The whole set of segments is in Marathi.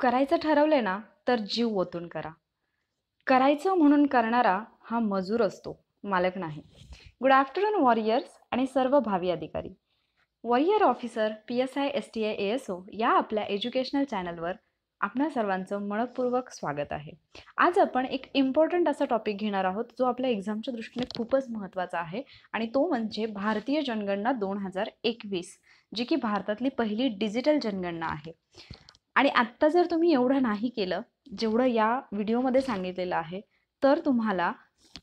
करायचं ठरवलं ना तर जीव ओतून करा करायचं म्हणून करणारा हा मजूर असतो मालक नाही गुड आफ्टरनून वॉरियर्स आणि सर्व भावी अधिकारी warrior officer P S I S T I A S O या आपल्या एज्युकेशनल चॅनलवर आपणा सर्वांचं मनपूर्वक स्वागत आहे आज आपण एक इम्पॉर्टंट असा टॉपिक घेणार आहोत जो आपल्या एक्झामच्या दृष्टीने खूपच महत्त्वाचा आहे आणि तो म्हणजे भारतीय जनगणना दोन हजार एकवीस जी की भारतातली पहिली डिजिटल जनगणना आहे आणि आत्ता जर तुम्ही एवढं नाही केलं जेवढं या व्हिडिओमध्ये सांगितलेलं आहे तर तुम्हाला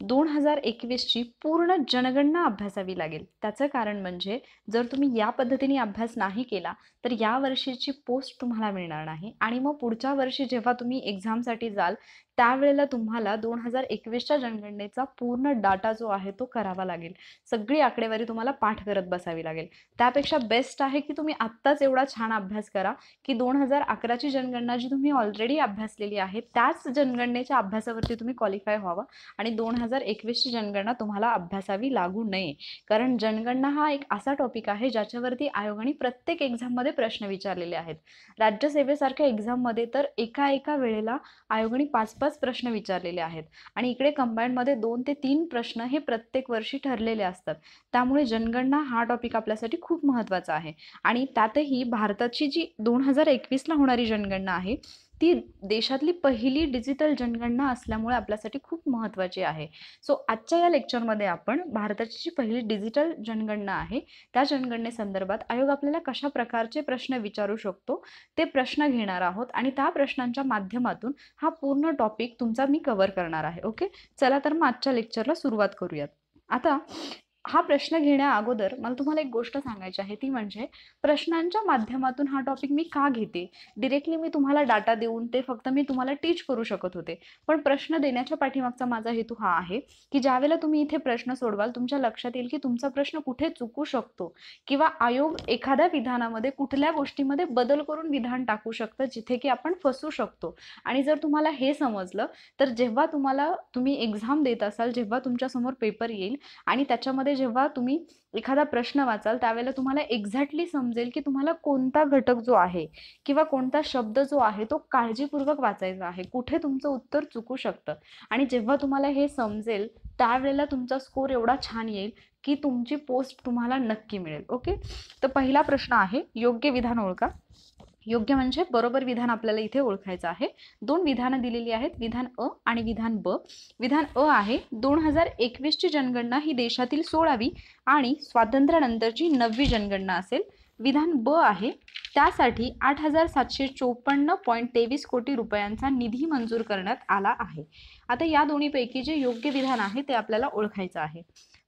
दोन हजार एकवीसची पूर्ण जनगणना अभ्यासावी लागेल त्याचं कारण म्हणजे जर तुम्ही या पद्धतीने अभ्यास नाही केला तर या वर्षीची पोस्ट तुम्हाला मिळणार नाही आणि मग पुढच्या वर्षी जेव्हा तुम्ही एक्झामसाठी जाल त्यावेळेला तुम्हाला दोन हजार एकवीसच्या जनगणनेचा पूर्ण डाटा जो आहे तो करावा लागेल सगळी आकडेवारी तुम्हाला पाठ करत बसावी लागेल त्यापेक्षा बेस्ट आहे की तुम्ही आत्ताच एवढा छान अभ्यास करा की दोन हजार अकराची जनगणना जी तुम्ही ऑलरेडी अभ्यासलेली आहे त्याच जनगणनेच्या अभ्यासावरती तुम्ही क्वालिफाय व्हावा आणि दोन हजार एकवीसची जनगणना तुम्हाला अभ्यासावी लागू नये कारण जनगणना हा एक असा टॉपिक आहे ज्याच्यावरती आयोगाने प्रत्येक एक्झाममध्ये प्रश्न विचारलेले आहेत राज्यसेवेसारख्या एक्झाममध्ये तर एका एका वेळेला आयोगाने पाच पाच सहज प्रश्न विचारलेले आहेत आणि इकडे मध्ये दोन ते तीन प्रश्न हे प्रत्येक वर्षी ठरलेले असतात त्यामुळे जनगणना हा टॉपिक आपल्यासाठी खूप महत्वाचा आहे आणि त्यातही भारताची जी दोन हजार एकवीसला होणारी जनगणना आहे ती देशातली पहिली डिजिटल जनगणना असल्यामुळे आपल्यासाठी खूप महत्त्वाची आहे सो आजच्या या लेक्चरमध्ये आपण भारताची जी पहिली डिजिटल जनगणना आहे त्या जनगणनेसंदर्भात आयोग आपल्याला कशा प्रकारचे प्रश्न विचारू शकतो ते प्रश्न घेणार आहोत आणि त्या प्रश्नांच्या माध्यमातून हा पूर्ण टॉपिक तुमचा मी कव्हर करणार आहे ओके चला तर मग आजच्या लेक्चरला सुरुवात करूयात आता हा प्रश्न घेण्या अगोदर मला तुम्हाला एक गोष्ट सांगायची आहे ती म्हणजे प्रश्नांच्या माध्यमातून हा टॉपिक मी का घेते डिरेक्टली मी तुम्हाला डाटा देऊन ते फक्त मी तुम्हाला टीच करू शकत होते पण प्रश्न देण्याच्या पाठीमागचा माझा हेतू हा आहे की ज्यावेळेला तुम्ही इथे प्रश्न सोडवाल तुमच्या लक्षात येईल की तुमचा प्रश्न कुठे चुकू शकतो किंवा आयोग एखाद्या विधानामध्ये कुठल्या गोष्टीमध्ये बदल करून विधान टाकू शकतं जिथे की आपण फसू शकतो आणि जर तुम्हाला हे समजलं तर जेव्हा तुम्हाला तुम्ही एक्झाम देत असाल जेव्हा तुमच्यासमोर पेपर येईल आणि त्याच्यामध्ये जेव्हा तुम्ही एखादा प्रश्न वाचाल त्यावेळेला तुम्हाला एक्झॅक्टली समजेल की तुम्हाला कोणता घटक जो आहे किंवा कोणता शब्द जो आहे तो काळजीपूर्वक वाचायचा आहे कुठे तुमचं उत्तर चुकू शकतं आणि जेव्हा तुम्हाला हे समजेल त्यावेळेला तुमचा स्कोर एवढा छान येईल की तुमची पोस्ट तुम्हाला नक्की मिळेल ओके तर पहिला प्रश्न आहे योग्य विधान ओळखा योग्य म्हणजे बरोबर विधान आपल्याला इथे ओळखायचं आहे दोन विधानं दिलेली आहेत विधान अ आणि विधान ब विधान अ आहे दोन हजार एकवीसची जनगणना ही देशातील सोळावी आणि स्वातंत्र्यानंतरची नववी जनगणना असेल विधान ब आहे त्यासाठी आठ हजार सातशे चोपन्न पॉईंट तेवीस कोटी रुपयांचा निधी मंजूर करण्यात आला आहे आता या दोन्हीपैकी जे योग्य विधान आहे ते आपल्याला ओळखायचं आहे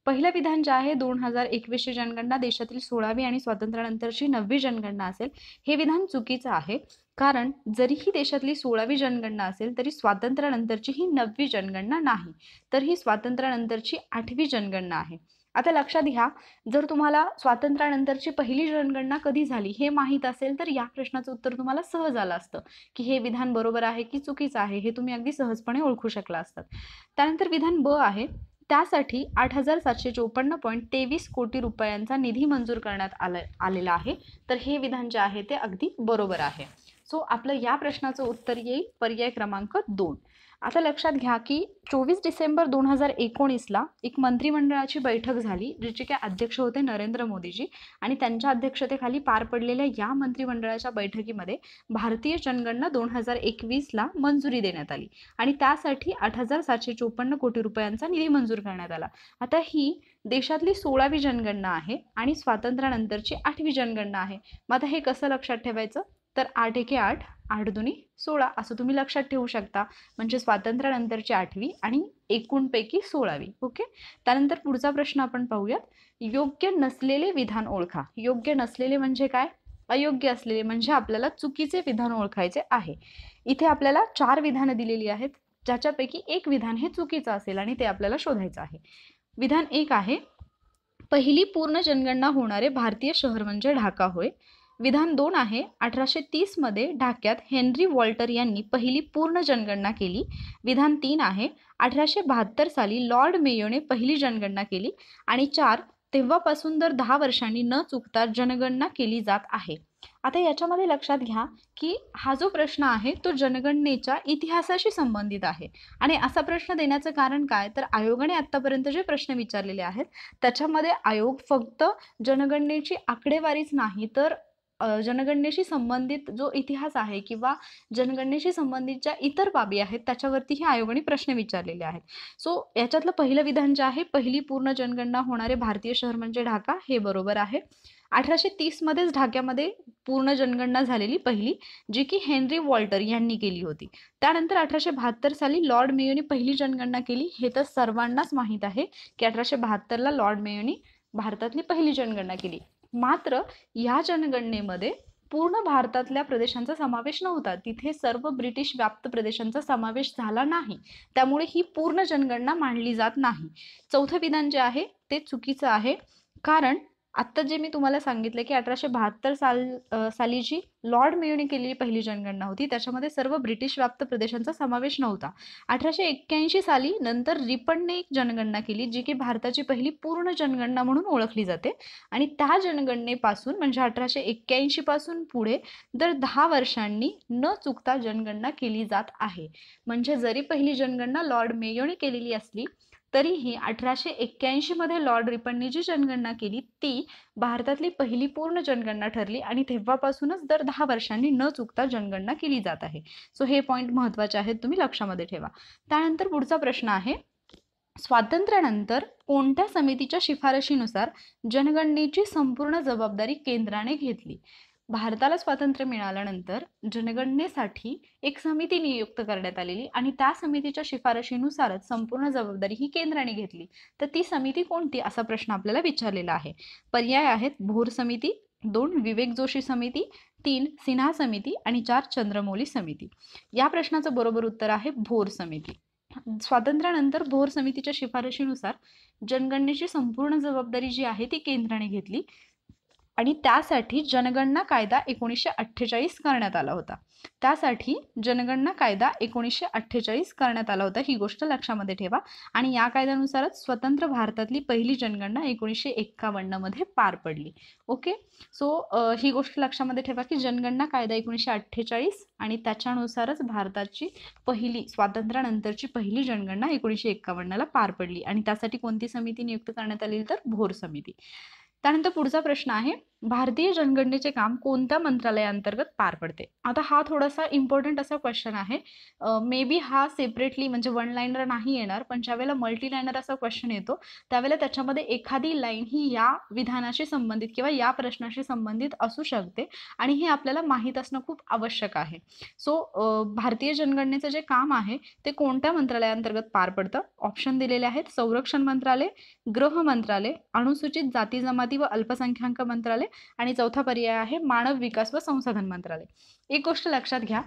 पहिलं विधान जे आहे दोन हजार एकवीसची जनगणना देशातील सोळावी आणि स्वातंत्र्यानंतरची नववी जनगणना असेल हे विधान चुकीचं आहे कारण जरी ही देशातली सोळावी जनगणना असेल तरी स्वातंत्र्यानंतरची ही नववी जनगणना नाही तर ही स्वातंत्र्यानंतरची आठवी जनगणना आहे आता लक्षात घ्या जर तुम्हाला स्वातंत्र्यानंतरची पहिली जनगणना कधी झाली हे माहीत असेल तर या प्रश्नाचं उत्तर तुम्हाला सहज आलं असतं की हे विधान बरोबर आहे की चुकीचं आहे हे तुम्ही अगदी सहजपणे ओळखू शकला असतात त्यानंतर विधान ब आहे त्यासाठी आठ हजार सातशे चोपन्न पॉईंट तेवीस कोटी रुपयांचा निधी मंजूर करण्यात आला आलेला आहे तर हे विधान जे आहे ते अगदी बरोबर आहे सो आपलं या प्रश्नाचं उत्तर येईल पर्याय क्रमांक दोन आता लक्षात घ्या की चोवीस डिसेंबर दोन हजार एकोणीसला एक मंत्रिमंडळाची बैठक झाली ज्याचे काय अध्यक्ष होते नरेंद्र मोदीजी आणि त्यांच्या अध्यक्षतेखाली पार पडलेल्या या मंत्रिमंडळाच्या बैठकीमध्ये भारतीय जनगणना दोन हजार एकवीसला मंजुरी देण्यात आली आणि त्यासाठी आठ हजार सातशे चोपन्न कोटी रुपयांचा निधी मंजूर करण्यात आला आता ही देशातली सोळावी जनगणना आहे आणि स्वातंत्र्यानंतरची आठवी जनगणना आहे मग आता हे कसं लक्षात ठेवायचं तर आठ एके आठ आठ दोन्ही सोळा असं तुम्ही लक्षात ठेवू शकता म्हणजे स्वातंत्र्यानंतरची आठवी आणि एकूणपैकी सोळावी ओके त्यानंतर पुढचा प्रश्न आपण पाहूयात योग्य नसलेले विधान ओळखा योग्य नसलेले म्हणजे काय अयोग्य असलेले म्हणजे आपल्याला चुकीचे विधान ओळखायचे आहे इथे आपल्याला चार विधानं दिलेली आहेत ज्याच्यापैकी एक विधान हे चुकीचं असेल आणि ते आपल्याला शोधायचं आहे विधान एक आहे पहिली पूर्ण जनगणना होणारे भारतीय शहर म्हणजे ढाका होय विधान दोन आहे अठराशे तीसमध्ये ढाक्यात हेनरी वॉल्टर यांनी पहिली पूर्ण जनगणना केली विधान तीन आहे अठराशे बहात्तर साली लॉर्ड मेयोने पहिली जनगणना केली आणि चार तेव्हापासून दर दहा वर्षांनी न चुकता जनगणना केली जात आहे आता याच्यामध्ये लक्षात घ्या की हा जो प्रश्न आहे तो जनगणनेच्या इतिहासाशी संबंधित आहे आणि असा प्रश्न देण्याचं कारण काय तर आयोगाने आत्तापर्यंत जे प्रश्न विचारलेले आहेत त्याच्यामध्ये आयोग फक्त जनगणनेची आकडेवारीच नाही तर जनगणनेशी संबंधित जो इतिहास आहे किंवा जनगणनेशी संबंधित ज्या इतर बाबी आहेत त्याच्यावरतीही आयोगाने प्रश्न विचारलेले आहेत सो याच्यातलं पहिलं विधान जे आहे पहिली पूर्ण जनगणना होणारे भारतीय शहर म्हणजे ढाका हे बरोबर आहे अठराशे तीसमध्येच ढाक्यामध्ये पूर्ण जनगणना झालेली पहिली जी की हेनरी वॉल्टर यांनी केली होती त्यानंतर अठराशे बहात्तर साली लॉर्ड मेयोनी पहिली जनगणना केली हे तर सर्वांनाच माहीत आहे की अठराशे बहात्तरला लॉर्ड मेयोनी भारतातली पहिली जनगणना केली मात्र ह्या जनगणनेमध्ये पूर्ण भारतातल्या प्रदेशांचा समावेश नव्हता तिथे सर्व ब्रिटिश व्याप्त प्रदेशांचा समावेश झाला नाही त्यामुळे ही पूर्ण जनगणना मांडली जात नाही चौथं विधान जे आहे ते चुकीचं आहे कारण आत्ता जे मी तुम्हाला सांगितलं की अठराशे बहात्तर साल साली जी लॉर्ड मेयोने केलेली पहिली जनगणना होती त्याच्यामध्ये सर्व ब्रिटिश व्याप्त प्रदेशांचा समावेश नव्हता अठराशे एक्क्याऐंशी साली नंतर रिपणने एक जनगणना केली जी की भारताची पहिली पूर्ण जनगणना म्हणून ओळखली जाते आणि त्या जनगणनेपासून म्हणजे अठराशे एक्क्याऐंशी पासून पुढे दर दहा वर्षांनी न चुकता जनगणना केली जात आहे म्हणजे जरी पहिली जनगणना लॉर्ड मेयोने केलेली असली तरीही अठराशे मध्ये लॉर्ड रिपननी जी जनगणना केली ती भारतातली पहिली पूर्ण जनगणना ठरली आणि तेव्हापासूनच दर दहा वर्षांनी न चुकता जनगणना केली जात आहे सो हे पॉईंट महत्वाचे आहेत तुम्ही लक्षामध्ये ठेवा त्यानंतर पुढचा प्रश्न आहे स्वातंत्र्यानंतर कोणत्या समितीच्या शिफारशीनुसार जनगणनेची संपूर्ण जबाबदारी केंद्राने घेतली भारताला स्वातंत्र्य मिळाल्यानंतर जनगणनेसाठी एक समिती नियुक्त करण्यात आलेली आणि त्या समितीच्या शिफारशीनुसारच संपूर्ण जबाबदारी ही केंद्राने घेतली तर ती समिती कोणती असा प्रश्न आपल्याला विचारलेला आहे पर्याय आहेत भोर समिती दोन विवेक जोशी समिती तीन सिन्हा समिती आणि चार चंद्रमौली समिती या प्रश्नाचं बरोबर उत्तर आहे भोर समिती स्वातंत्र्यानंतर भोर समितीच्या शिफारशीनुसार जनगणनेची संपूर्ण जबाबदारी जी आहे ती केंद्राने घेतली आणि त्यासाठी जनगणना कायदा एकोणीसशे अठ्ठेचाळीस करण्यात आला होता त्यासाठी जनगणना कायदा एकोणीसशे अठ्ठेचाळीस करण्यात आला होता ही गोष्ट लक्षामध्ये ठेवा आणि या कायद्यानुसारच स्वतंत्र भारतातली पहिली जनगणना एकोणीसशे एक्कावन्नमध्ये पार पडली ओके सो ही गोष्ट लक्षामध्ये ठेवा की जनगणना कायदा एकोणीसशे अठ्ठेचाळीस आणि त्याच्यानुसारच भारताची पहिली स्वातंत्र्यानंतरची पहिली जनगणना एकोणीसशे एक्कावन्नला पार पडली आणि त्यासाठी कोणती समिती नियुक्त करण्यात आली तर भोर समिती त्यानंतर पुढचा प्रश्न आहे भारतीय जनगणनेचे काम कोणत्या मंत्रालयाअंतर्गत पार पडते आता हा थोडासा इम्पॉर्टंट असा क्वेश्चन आहे मे बी हा सेपरेटली म्हणजे वन लाईनर नाही येणार पण ज्यावेळेला मल्टी लाईनर असा क्वेश्चन येतो त्यावेळेला त्याच्यामध्ये एखादी लाईन ही या विधानाशी संबंधित किंवा या प्रश्नाशी संबंधित असू शकते आणि हे आपल्याला माहीत असणं खूप आवश्यक आहे सो भारतीय जनगणनेचं जे काम आहे ते कोणत्या मंत्रालयाअंतर्गत पार पडतं ऑप्शन दिलेले आहेत संरक्षण मंत्रालय गृह मंत्रालय अनुसूचित जाती जमाती व अल्पसंख्याक मंत्रालय आणि चौथा पर्याय आहे मानव विकास व संसाधन मंत्रालय एक गोष्ट लक्षात घ्या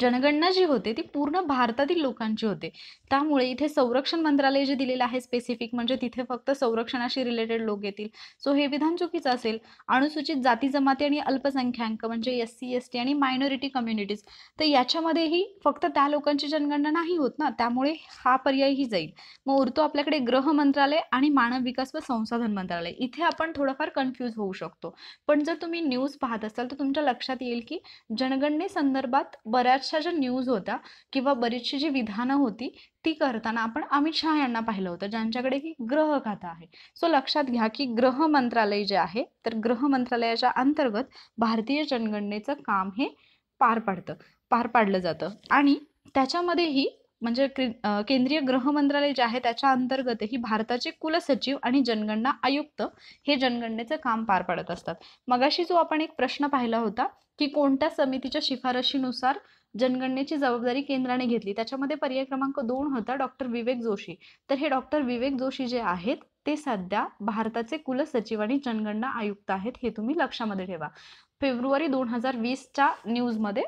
जनगणना जी होते ती पूर्ण भारतातील लोकांची होते त्यामुळे इथे संरक्षण मंत्रालय जे दिलेलं आहे स्पेसिफिक म्हणजे तिथे फक्त संरक्षणाशी रिलेटेड लोक येतील सो हे विधान चुकीचं असेल अनुसूचित जाती जमाती आणि अल्पसंख्याक म्हणजे एस सी एस टी आणि मायनॉरिटी कम्युनिटीज तर याच्यामध्येही फक्त त्या लोकांची जनगणना नाही होत ना त्यामुळे हा पर्यायही जाईल मग उरतो आपल्याकडे गृह मंत्रालय आणि मानव विकास व संसाधन मंत्रालय इथे आपण थोडंफार कन्फ्यूज होऊ शकतो पण जर तुम्ही न्यूज पाहत असाल तर तुमच्या लक्षात येईल की जनगणने संदर्भात बऱ्याच बऱ्याचशा ज्या न्यूज होत्या किंवा बरीचशी जी विधानं होती ती करताना आपण अमित शहा यांना पाहिलं होतं ज्यांच्याकडे की ग्रह खातं आहे सो लक्षात घ्या की ग्रह मंत्रालय जे आहे तर ग्रह मंत्रालयाच्या अंतर्गत भारतीय जनगणनेचं काम हे पार पाडतं पार पाडलं जातं आणि त्याच्यामध्येही म्हणजे केंद्रीय गृह मंत्रालय जे आहे त्याच्या अंतर्गत ही भारताचे कुलसचिव आणि जनगणना आयुक्त हे जनगणनेचं काम पार पाडत असतात मगाशी जो आपण एक प्रश्न पाहिला होता की कोणत्या समितीच्या शिफारशीनुसार जनगणनेची जबाबदारी केंद्राने घेतली त्याच्यामध्ये पर्याय क्रमांक दोन होता डॉक्टर विवेक जोशी तर हे डॉक्टर विवेक जोशी जे आहेत ते सध्या भारताचे कुलसचिव आणि जनगणना आयुक्त आहेत हे तुम्ही लक्षामध्ये ठेवा फेब्रुवारी दोन हजार वीसच्या न्यूजमध्ये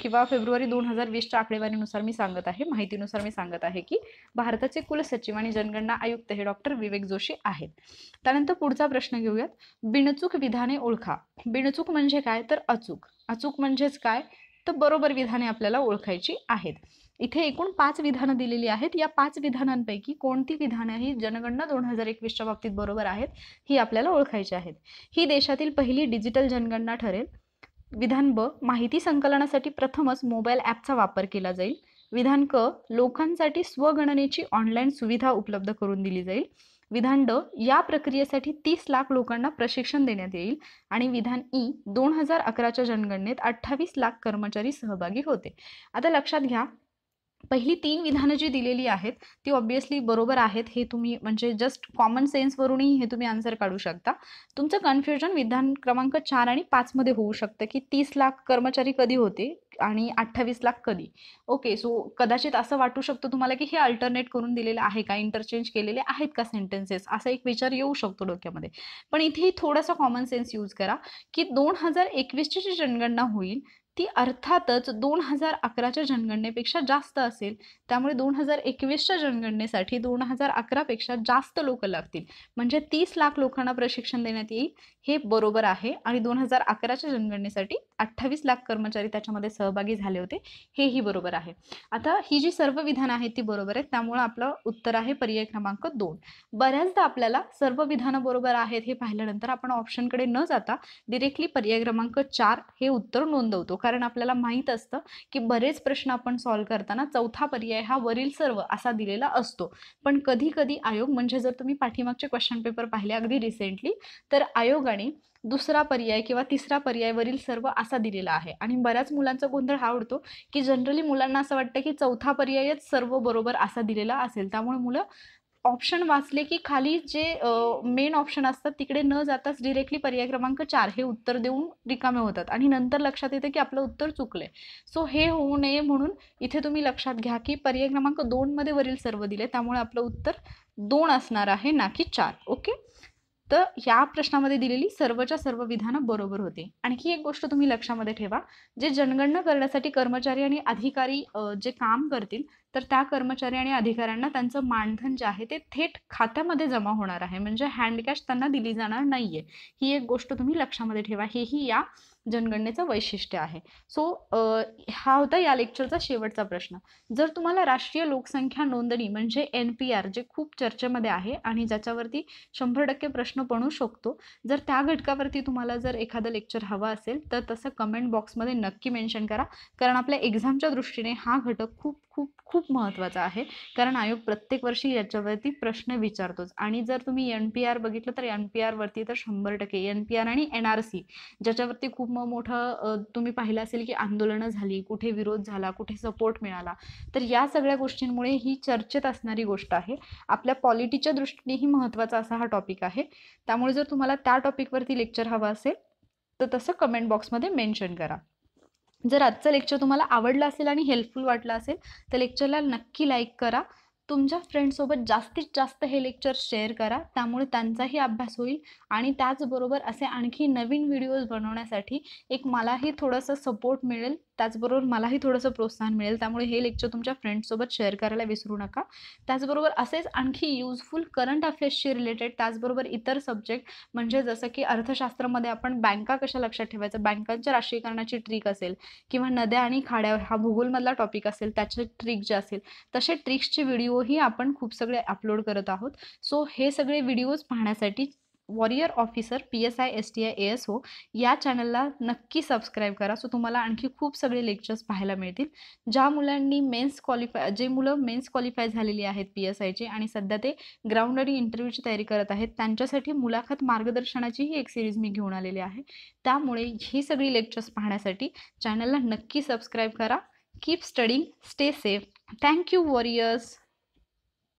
किंवा फेब्रुवारी दोन हजार वीसच्या आकडेवारीनुसार मी सांगत आहे माहितीनुसार मी सांगत आहे की भारताचे कुलसचिव आणि जनगणना आयुक्त हे डॉक्टर विवेक जोशी आहेत त्यानंतर पुढचा प्रश्न घेऊयात बिनचूक विधाने ओळखा बिनचूक म्हणजे काय तर अचूक अचूक म्हणजेच काय तर बरोबर विधाने आपल्याला ओळखायची आहेत इथे एकूण पाच विधानं दिलेली आहेत या पाच विधानांपैकी कोणती विधानं ही जनगणना दोन हजार एकवीसच्या बाबतीत बरोबर आहेत ही आपल्याला ओळखायची आहेत ही देशातील पहिली डिजिटल जनगणना ठरेल विधान ब माहिती संकलनासाठी प्रथमच मोबाईल ॲपचा वापर केला जाईल विधान क लोकांसाठी स्वगणनेची ऑनलाईन सुविधा उपलब्ध करून दिली जाईल विधान ड या प्रक्रियेसाठी तीस लाख लोकांना प्रशिक्षण देण्यात येईल आणि विधान ई दोन हजार अकराच्या जनगणनेत अठ्ठावीस लाख कर्मचारी सहभागी होते आता लक्षात घ्या पहिली तीन विधानं जी दिलेली आहेत ती ऑब्विसली बरोबर आहेत हे तुम्ही म्हणजे जस्ट कॉमन सेन्सवरूनही हे तुम्ही आन्सर काढू शकता तुमचं कन्फ्युजन विधान क्रमांक चार आणि पाचमध्ये होऊ शकतं की तीस लाख कर्मचारी कधी होते आणि अठ्ठावीस लाख कधी ओके सो कदाचित असं वाटू शकतो तुम्हाला की हे अल्टरनेट करून दिलेलं आहे का इंटरचेंज केलेले आहेत का सेंटेन्सेस असा एक विचार येऊ शकतो डोक्यामध्ये पण इथेही थोडासा कॉमन सेन्स यूज करा की दोन हजार एकवीसची जी जनगणना होईल ती अर्थातच दोन हजार अकराच्या जनगणनेपेक्षा जास्त असेल त्यामुळे दोन हजार एकवीसच्या जनगणनेसाठी दोन हजार अकरापेक्षा जास्त लोक लागतील म्हणजे तीस लाख लोकांना प्रशिक्षण देण्यात येईल हे बरोबर आहे आणि दोन हजार अकराच्या जनगणनेसाठी अठ्ठावीस लाख कर्मचारी त्याच्यामध्ये सहभागी झाले होते हेही बरोबर आहे आता ही जी सर्व विधानं आहेत ती बरोबर आहेत त्यामुळे आपलं उत्तर आहे पर्याय क्रमांक दोन बऱ्याचदा आपल्याला सर्व विधानं बरोबर आहेत हे पाहिल्यानंतर आपण ऑप्शनकडे न जाता डिरेक्टली पर्याय क्रमांक चार हे उत्तर नोंदवतो कारण आपल्याला माहीत असतं की बरेच प्रश्न आपण सॉल्व्ह करताना चौथा पर्याय हा वरील सर्व असा दिलेला असतो पण कधी कधी आयोग म्हणजे जर तुम्ही पाठीमागचे क्वेश्चन पेपर पाहिले अगदी रिसेंटली तर आयोगाने दुसरा पर्याय किंवा तिसरा पर्याय वरील सर्व असा दिलेला आहे आणि बऱ्याच मुलांचा गोंधळ हा उडतो की जनरली मुलांना असं वाटतं की चौथा पर्यायच सर्व बरोबर असा दिलेला असेल त्यामुळे मुलं ऑप्शन वाचले की खाली जे मेन ऑप्शन असतात तिकडे न जाताच डिरेक्टली पर्याय क्रमांक चार हे उत्तर देऊन रिकामे होतात आणि नंतर लक्षात येतं की आपलं उत्तर चुकलं सो हे होऊ नये म्हणून इथे तुम्ही लक्षात घ्या की पर्याय क्रमांक दोनमध्ये वरील सर्व दिले त्यामुळे आपलं उत्तर दोन असणार आहे ना की चार ओके तर या प्रश्नामध्ये दिलेली सर्वच्या सर्व विधानं बरोबर होती आणखी एक गोष्ट तुम्ही लक्षामध्ये ठेवा जे जनगणना करण्यासाठी कर्मचारी आणि अधिकारी जे काम करतील तर त्या कर्मचारी आणि अधिकाऱ्यांना त्यांचं मानधन जे आहे ते थेट खात्यामध्ये जमा होणार आहे म्हणजे हँड कॅश त्यांना दिली जाणार नाहीये ही एक गोष्ट तुम्ही लक्षामध्ये ठेवा हेही या जनगणनेचं वैशिष्ट्य आहे सो हा होता या लेक्चरचा शेवटचा प्रश्न जर तुम्हाला राष्ट्रीय लोकसंख्या नोंदणी म्हणजे एन पी आर जे खूप चर्चेमध्ये आहे आणि ज्याच्यावरती शंभर टक्के प्रश्न पडू शकतो जर त्या घटकावरती तुम्हाला जर एखादं लेक्चर हवं असेल तर तसं कमेंट बॉक्समध्ये नक्की मेन्शन करा कारण आपल्या एक्झामच्या दृष्टीने हा घटक खूप खूप खूप खूप महत्त्वाचा आहे कारण आयोग प्रत्येक वर्षी याच्यावरती प्रश्न विचारतोच आणि जर तुम्ही एन पी आर बघितलं तर एन पी आरवरती तर शंभर टक्के एन पी आर आणि एन आर सी ज्याच्यावरती खूप मोठं तुम्ही पाहिलं असेल की आंदोलनं झाली कुठे विरोध झाला कुठे सपोर्ट मिळाला तर या सगळ्या गोष्टींमुळे ही चर्चेत असणारी गोष्ट आहे आपल्या पॉलिटीच्या दृष्टीनेही महत्त्वाचा असा हा टॉपिक आहे त्यामुळे जर तुम्हाला त्या टॉपिकवरती लेक्चर हवा असेल तर तसं कमेंट बॉक्समध्ये मेन्शन करा जर आजचं लेक्चर तुम्हाला आवडलं असेल आणि हेल्पफुल वाटलं असेल तर लेक्चरला नक्की लाईक करा तुमच्या फ्रेंडसोबत जास्तीत जास्त हे लेक्चर शेअर करा त्यामुळे त्यांचाही अभ्यास होईल आणि त्याचबरोबर असे आणखी नवीन व्हिडिओज बनवण्यासाठी एक मलाही थोडंसं सपोर्ट मिळेल त्याचबरोबर मलाही थोडंसं प्रोत्साहन मिळेल त्यामुळे हे लेक्चर तुमच्या फ्रेंडसोबत शेअर करायला विसरू नका त्याचबरोबर असेच आणखी युजफुल करंट अफेअर्सशी रिलेटेड त्याचबरोबर इतर सब्जेक्ट म्हणजे जसं की अर्थशास्त्रामध्ये आपण बँका कशा लक्षात ठेवायचं बँकांच्या राष्ट्रीयकरणाची ट्रिक असेल किंवा नद्या आणि खाड्या हा भूगोलमधला टॉपिक असेल त्याचे ट्रिक जे असेल तसे ट्रिक्सचे व्हिडिओही आपण खूप सगळे अपलोड करत आहोत सो हे सगळे व्हिडिओज पाहण्यासाठी warrior officer P S I S T I A S O या चॅनलला नक्की सबस्क्राईब करा सो तुम्हाला आणखी खूप सगळे लेक्चर्स पाहायला मिळतील ज्या मुलांनी मेन्स क्वालिफाय जे मुलं मेन्स क्वालिफाय झालेली आहेत पी एस आयची आणि सध्या ते ग्राउंड आणि इंटरव्ह्यूची तयारी करत आहेत त्यांच्यासाठी मुलाखत मार्गदर्शनाचीही एक सिरीज मी घेऊन आलेली आहे त्यामुळे ही सगळी लेक्चर्स पाहण्यासाठी चॅनलला नक्की सबस्क्राईब करा keep studying stay safe thank you warriors